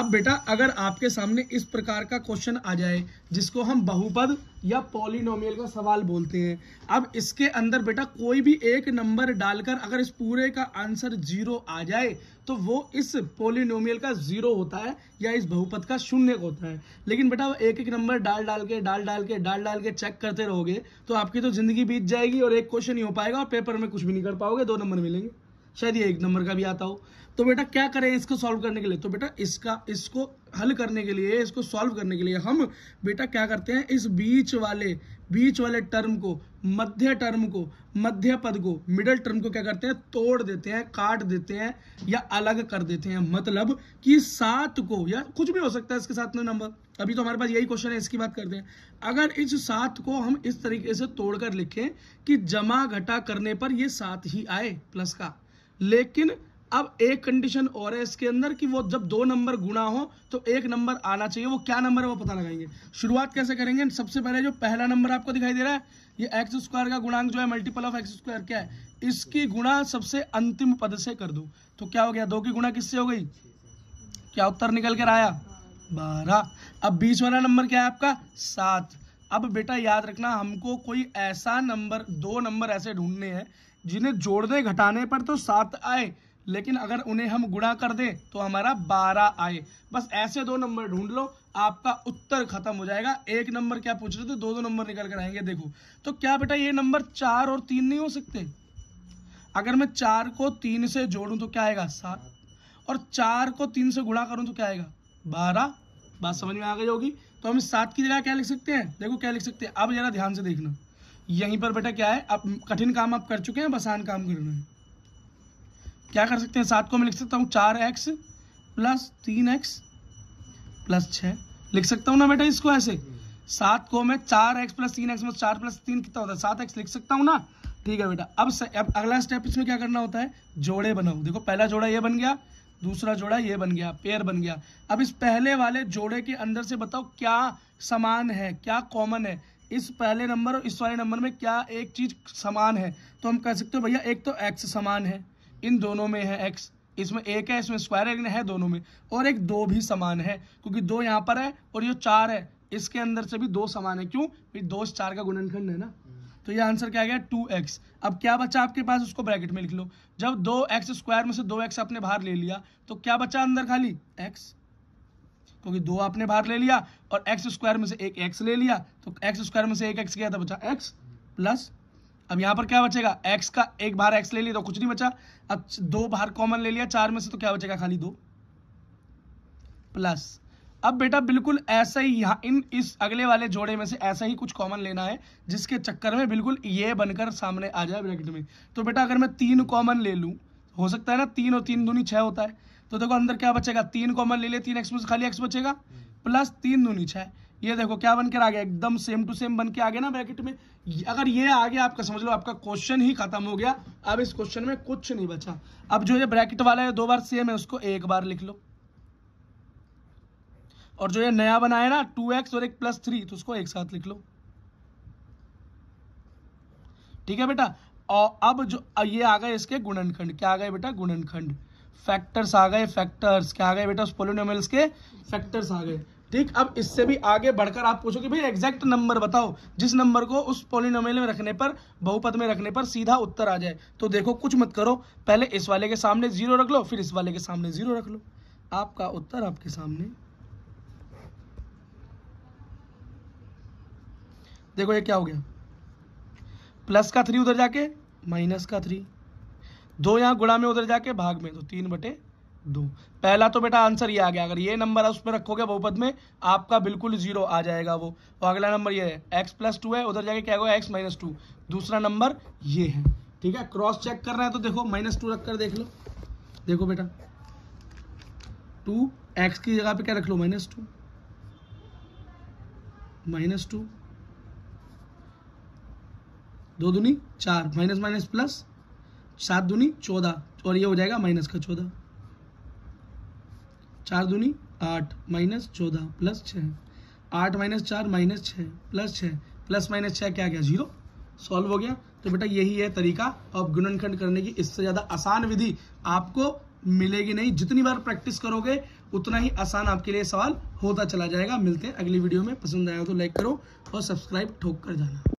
अब बेटा अगर आपके सामने इस प्रकार का क्वेश्चन आ जाए जिसको हम बहुपद या पॉलिनोमियल का सवाल बोलते हैं अब इसके अंदर बेटा कोई भी एक नंबर डालकर अगर इस पूरे का आंसर जीरो आ जाए तो वो इस पॉलिनोमियल का जीरो होता है या इस बहुपद का शून्य होता है लेकिन बेटा एक एक नंबर डाल डाल के डाल डाल के डाल डाल के चेक करते रहोगे तो आपकी तो जिंदगी बीत जाएगी और एक क्वेश्चन ही हो पाएगा और पेपर में कुछ भी नहीं कर पाओगे दो नंबर मिलेंगे शायद ये एक नंबर का भी आता हो तो बेटा क्या करें इसको सॉल्व करने के लिए तो बेटा इसका इसको हल करने के लिए इसको सॉल्व करने के लिए हम बेटा क्या करते हैं इस बीच वाले बीच वाले टर्म को मध्य टर्म को मध्य पद को मिडल टर्म को क्या करते हैं तोड़ देते हैं काट देते हैं या अलग कर देते हैं मतलब कि सात को या कुछ भी हो सकता है इसके साथ में नंबर अभी तो हमारे पास यही क्वेश्चन है इसकी बात करते हैं अगर इस सात को हम इस तरीके से तोड़कर लिखें कि जमा घटा करने पर यह सात ही आए प्लस का लेकिन अब एक कंडीशन और है इसके अंदर कि वो जब दो नंबर गुणा हो तो एक नंबर आना चाहिए वो क्या नंबर है वो पता लगाएंगे शुरुआत कैसे करेंगे सबसे पहले जो पहला नंबर आपको दिखाई दे रहा है ये एक्स स्क्वायर का गुणांक जो है मल्टीपल ऑफ एक्स स्क्वायर क्या है इसकी गुणा सबसे अंतिम पद से कर दो तो क्या हो गया दो की गुणा किससे हो गई क्या उत्तर निकल कर आया बारह अब बीच वाला नंबर क्या है आपका सात अब बेटा याद रखना हमको कोई ऐसा नंबर दो नंबर ऐसे ढूंढने हैं जिन्हें जोड़ने घटाने पर तो सात आए लेकिन अगर उन्हें हम गुणा कर दें तो हमारा बारह आए बस ऐसे दो नंबर ढूंढ लो आपका उत्तर खत्म हो जाएगा एक नंबर क्या पूछ रहे थे दो दो नंबर निकल कर आएंगे देखो तो क्या बेटा ये नंबर चार और तीन नहीं हो सकते अगर मैं चार को तीन से जोड़ू तो क्या आएगा सात और चार को तीन से गुणा करूं तो क्या आएगा बारह बात समझ में आ गई होगी तो हम सात की जगह क्या लिख सकते हैं देखो क्या लिख सकते हैं अब जरा ध्यान से देखना यहीं पर बेटा क्या है अब कठिन काम आप कर चुके हैं बसान काम करना है क्या कर सकते हैं सात को मैं लिख सकता हूँ चार एक्स प्लस तीन एक्स प्लस छः लिख सकता हूँ ना बेटा इसको ऐसे सात को मैं चार एक्स प्लस तीन एक्स में चार प्लस तीन कितना होता है सात एक्स लिख सकता हूँ ना ठीक है बेटा अब, अब अगला स्टेप इसमें क्या करना होता है जोड़े बनाओ देखो पहला जोड़ा ये बन गया दूसरा जोड़ा ये बन गया पेयर बन गया अब इस पहले वाले जोड़े के अंदर से बताओ क्या समान है क्या कॉमन है इस पहले नंबर और इस वाले नंबर में क्या एक चीज समान है तो हम कह सकते हो भैया एक तो एक्स समान है इन दोनों में है एक्स इसमें एक है इसमें स्क्वायर है है दोनों में और एक दो भी समान है क्योंकि दो यहाँ पर है और ये चार है इसके अंदर से भी दो समान है क्यों फिर दो चार का गुणनखंड है ना तो ये आंसर क्या गया टू एक्स अब क्या बचा आपके पास उसको ब्रैकेट में लिख लो जब दो एक्स स्क्वायर में से दो एक्स आपने बाहर ले लिया तो क्या बचा अंदर खाली एक्स क्योंकि दो आपने बाहर ले लिया और एक्स स्क्वायर में से एक एक्स ले लिया तो एक्स स्क्वायर में से एक एक्स गया था बचा एक्स प्लस अब यहाँ पर क्या बचेगा एक्स का एक बार एक्स ले लिया तो कुछ नहीं बचा अब दो बार कॉमन ले लिया चार में से तो क्या बचेगा खाली दो प्लस अब बेटा बिल्कुल ऐसा ही यहाँ इन इस अगले वाले जोड़े में से ऐसा ही कुछ कॉमन लेना है जिसके चक्कर में बिल्कुल ये बनकर सामने आ जाए ब्रैकेट में तो बेटा अगर मैं तीन कॉमन ले लूँ हो सकता है ना तीन और तीन दूनी छः होता है तो देखो अंदर क्या बचेगा तीन कॉमन ले लिया तीन एक्स में से खाली एक्स बचेगा प्लस हम्म। तीन दूनी छः ये देखो क्या बनकर आ गया एकदम सेम टू सेम बन के आ गया ना ब्रैकेट में अगर ये आ गया आपका समझ लो आपका क्वेश्चन ही खत्म हो गया अब इस क्वेश्चन में कुछ नहीं बचा अब जो ये ब्रैकेट वाला है दो बार सेम है उसको एक बार लिख लो और जो ये नया बनाया ना टू एक्स और एक प्लस थ्री तो उसको एक साथ लिख लो ठीक है बेटा और अब जो ये आ गए इसके गुणनखंड क्या आ गए बेटा गुणनखंड फैक्टर्स आ गए फैक्टर्स क्या आ गए बेटा उस पोलिनोमियल्स के फैक्टर्स आ गए ठीक अब इससे भी आगे बढ़कर आप पूछो कि भाई एग्जैक्ट नंबर बताओ जिस नंबर को उस पोलिनोमियल में रखने पर बहुपद में रखने पर सीधा उत्तर आ जाए तो देखो कुछ मत करो पहले इस वाले के सामने जीरो रख लो फिर इस वाले के सामने जीरो रख लो आपका उत्तर आपके सामने देखो ये क्या हो गया प्लस का थ्री उधर जाके माइनस का थ्री दो यहां गुड़ा में उधर जाके भाग में तो तीन बटे दो पहला तो बेटा आंसर ये आ गया अगर ये नंबर है उसमें रखोगे बहुपद में आपका बिल्कुल जीरो आ जाएगा वो और अगला नंबर ये है एक्स प्लस टू है उधर जाके क्या होगा एक्स माइनस टू दूसरा नंबर ये है ठीक है क्रॉस चेक कर रहा है तो देखो माइनस टू रख कर देख लो देखो बेटा टू एक्स की जगह पे क्या रख लो माइनस टू माइनस टू दो दुनी चार माइनस माइनस प्लस सात दुनी चौदह और ये हो जाएगा माइनस का चौदह चार दूनी आठ माइनस चौदह प्लस छः आठ माइनस चार माइनस छः प्लस छः प्लस माइनस छः क्या गया जीरो सॉल्व हो गया तो बेटा यही है तरीका अब गुणनखंड करने की इससे ज़्यादा आसान विधि आपको मिलेगी नहीं जितनी बार प्रैक्टिस करोगे उतना ही आसान आपके लिए सवाल होता चला जाएगा मिलते हैं अगली वीडियो में पसंद आया तो लाइक करो और सब्सक्राइब ठोक कर जाना